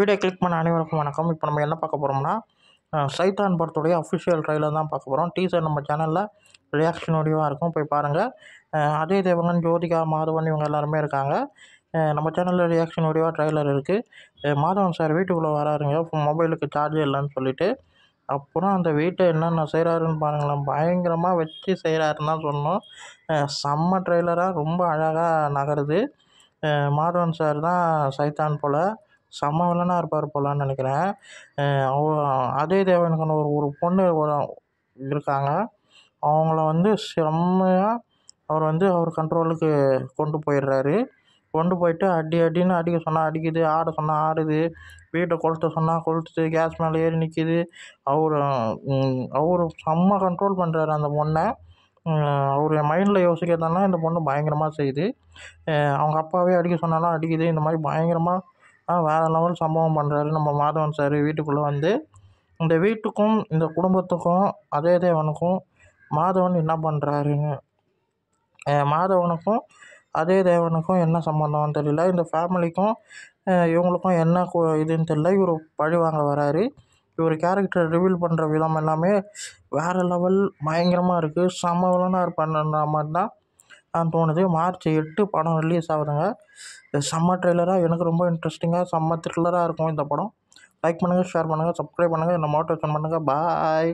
video click பண்ண அனைவருக்கும் வணக்கம் இப்போ நம்ம என்ன பார்க்க போகிறோம்னா சைத்தான் படத்துடைய அஃபிஷியல் ட்ரைலர் தான் பார்க்க போகிறோம் டீசர் நம்ம சேனலில் ரியாக்ஷன் வடிவாக இருக்கும் போய் பாருங்கள் அஜய் தேவகன் ஜோதிகா மாதவன் இவங்க எல்லாருமே இருக்காங்க நம்ம சேனலில் ரியாக்ஷன் வடிவாக ட்ரைலர் இருக்குது மாதவன் சார் வீட்டுக்குள்ளே வராருங்க மொபைலுக்கு சார்ஜ் இல்லைன்னு சொல்லிவிட்டு அப்புறம் அந்த வீட்டை என்னென்ன செய்கிறாருன்னு பாருங்களேன் பயங்கரமாக வச்சு செய்கிறாருன்னு தான் சொன்னோம் செம்ம ட்ரெய்லராக ரொம்ப அழகாக நகருது மாதவன் சார் தான் சைத்தான் போல் செம்ம வில்லனாக இருப்பார் போலான்னு நினைக்கிறேன் அவ அஜய் தேவகனுக்குன்னு ஒரு ஒரு பொண்ணு ஒரு இருக்காங்க அவங்கள வந்து செம்மையாக அவர் வந்து அவர் கண்ட்ரோலுக்கு கொண்டு போயிடுறாரு கொண்டு போயிட்டு அடி அடின்னு அடிக்க சொன்னால் அடிக்குது ஆட சொன்னால் ஆடுது வீட்டை கொளுத்த சொன்னால் கொளுத்துது கேஸ் மேலே ஏறி நிற்கிது அவர் அவர் செம்ம கண்ட்ரோல் பண்ணுறாரு அந்த பொண்ணை அவர் என் மைண்டில் யோசிக்கிறதுனா இந்த பொண்ணு பயங்கரமாக செய்யுது அவங்க அப்பாவே அடிக்க சொன்னாலும் அடிக்குது இந்த மாதிரி பயங்கரமாக வேறு லெவல் சம்பவம் பண்ணுறாரு நம்ம மாதவன் சார் வீட்டுக்குள்ளே வந்து இந்த வீட்டுக்கும் இந்த குடும்பத்துக்கும் அதே தேவனுக்கும் மாதவன் என்ன பண்ணுறாருன்னு மாதவனுக்கும் அதே தேவனுக்கும் என்ன சம்மந்தம்னு தெரியல இந்த ஃபேமிலிக்கும் இவங்களுக்கும் என்ன இதுன்னு தெரியல இவர் பழி வாங்க வராரு இவர் கேரக்டர் ரிவீல் பண்ணுற விதம் எல்லாமே வேறு லெவல் பயங்கரமாக இருக்குது செம வில்லனாக மாதிரி தான் நான் தோணுது மார்ச் எட்டு படம் ரிலீஸ் ஆகுதுங்க செம்ம ட்ரெய்லராக எனக்கு ரொம்ப இன்ட்ரெஸ்டிங்காக செம்ம த்ரில்லராக இருக்கும் இந்த படம் லைக் பண்ணுங்கள் ஷேர் பண்ணுங்கள் சப்ஸ்கிரைப் பண்ணுங்கள் என்னை மோட்டிவேஷன் பண்ணுங்கள் பாய்